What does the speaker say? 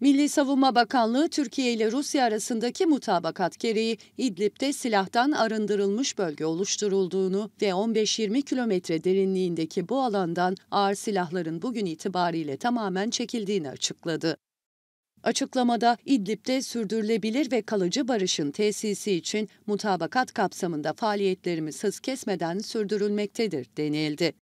Milli Savunma Bakanlığı Türkiye ile Rusya arasındaki mutabakat gereği İdlib'de silahtan arındırılmış bölge oluşturulduğunu ve 15-20 kilometre derinliğindeki bu alandan ağır silahların bugün itibariyle tamamen çekildiğini açıkladı. Açıklamada İdlib'de sürdürülebilir ve kalıcı barışın tesisi için mutabakat kapsamında faaliyetlerimiz hız kesmeden sürdürülmektedir denildi.